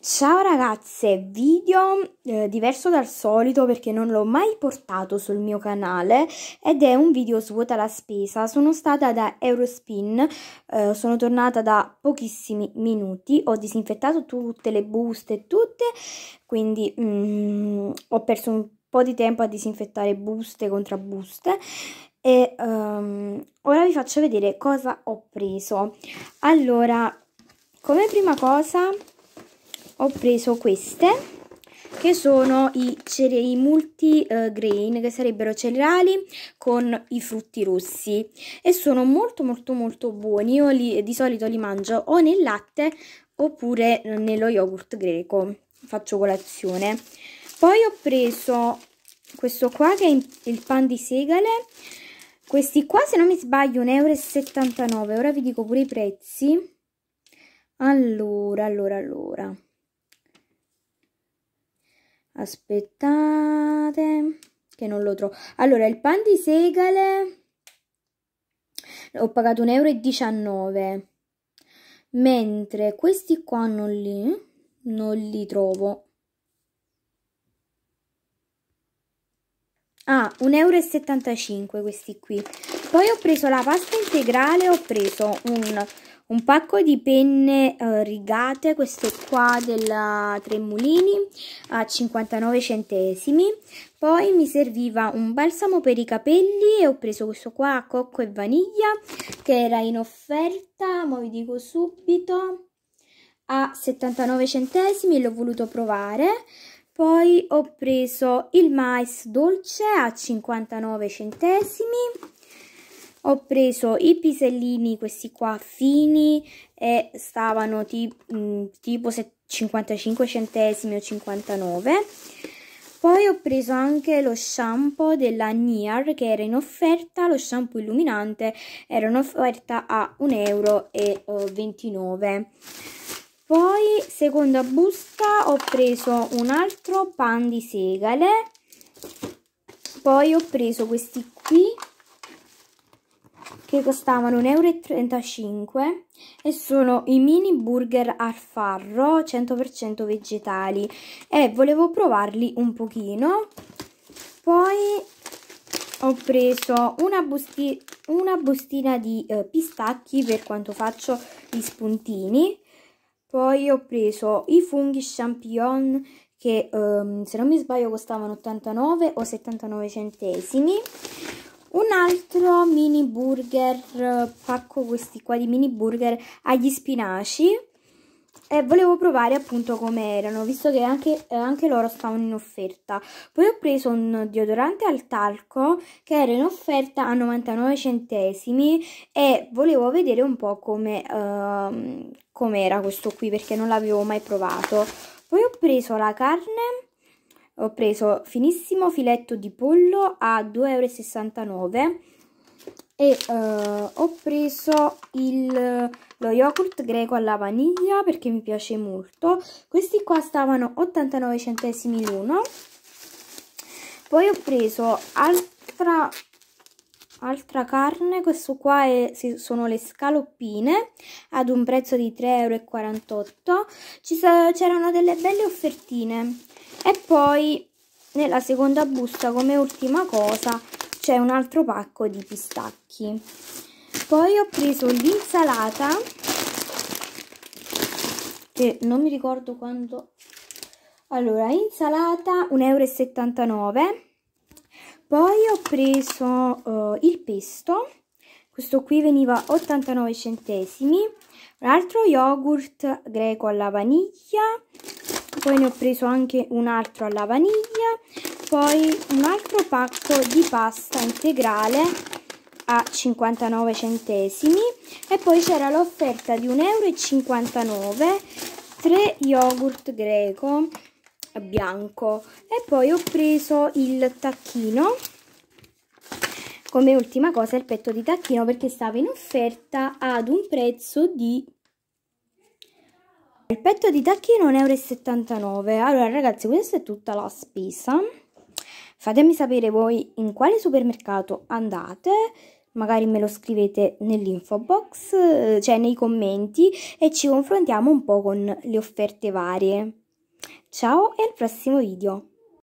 Ciao ragazze, video eh, diverso dal solito perché non l'ho mai portato sul mio canale ed è un video svuota la spesa. Sono stata da Eurospin, eh, sono tornata da pochissimi minuti, ho disinfettato tutte le buste, tutte, quindi mm, ho perso un po' di tempo a disinfettare buste, contrabuste e um, ora vi faccio vedere cosa ho preso. Allora, come prima cosa ho preso queste che sono i cereali eh, grain che sarebbero cereali con i frutti rossi e sono molto molto molto buoni io li, di solito li mangio o nel latte oppure nello yogurt greco faccio colazione poi ho preso questo qua che è il pan di segale questi qua se non mi sbaglio 1,79 euro ora vi dico pure i prezzi allora allora allora aspettate che non lo trovo allora il pan di segale ho pagato 1,19 euro 19, mentre questi qua non li non li trovo ah 1,75 euro questi qui poi ho preso la pasta integrale ho preso un un pacco di penne eh, rigate, queste qua della Tremolini a 59 centesimi. Poi mi serviva un balsamo per i capelli e ho preso questo qua a cocco e vaniglia che era in offerta, ma vi dico subito, a 79 centesimi, l'ho voluto provare. Poi ho preso il mais dolce a 59 centesimi ho preso i pisellini questi qua fini e stavano ti, mm, tipo 55 centesimi o 59 poi ho preso anche lo shampoo della Nier che era in offerta, lo shampoo illuminante era in offerta a 1,29 euro. Oh, poi, seconda busta, ho preso un altro pan di segale. Poi ho preso questi qui che costavano 1,35 euro e sono i mini burger al farro 100% vegetali e volevo provarli un pochino poi ho preso una, busti una bustina di eh, pistacchi per quanto faccio gli spuntini poi ho preso i funghi champignon che ehm, se non mi sbaglio costavano 89 o 79 centesimi un altro mini burger, pacco questi qua di mini burger agli spinaci e volevo provare appunto come erano, visto che anche, eh, anche loro stavano in offerta. Poi ho preso un deodorante al talco che era in offerta a 99 centesimi e volevo vedere un po' come uh, com'era questo qui perché non l'avevo mai provato. Poi ho preso la carne ho preso finissimo filetto di pollo a 2,69 euro e uh, ho preso il, lo yogurt greco alla vaniglia perché mi piace molto questi qua stavano 89 centesimi l'uno poi ho preso altra Altra carne, questo qua è, sono le scaloppine ad un prezzo di 3,48 euro, C'erano delle belle offertine. E poi nella seconda busta come ultima cosa c'è un altro pacco di pistacchi. Poi ho preso l'insalata che non mi ricordo quando... Allora, insalata 1,79 euro poi ho preso uh, il pesto questo qui veniva 89 centesimi un altro yogurt greco alla vaniglia poi ne ho preso anche un altro alla vaniglia poi un altro pacco di pasta integrale a 59 centesimi e poi c'era l'offerta di 1,59 euro 3 yogurt greco bianco e poi ho preso il tacchino come ultima cosa il petto di tacchino perché stava in offerta ad un prezzo di il petto di tacchino 1,79 euro allora ragazzi questa è tutta la spesa fatemi sapere voi in quale supermercato andate magari me lo scrivete nell'info box eh, cioè nei commenti e ci confrontiamo un po' con le offerte varie Ciao e al prossimo video!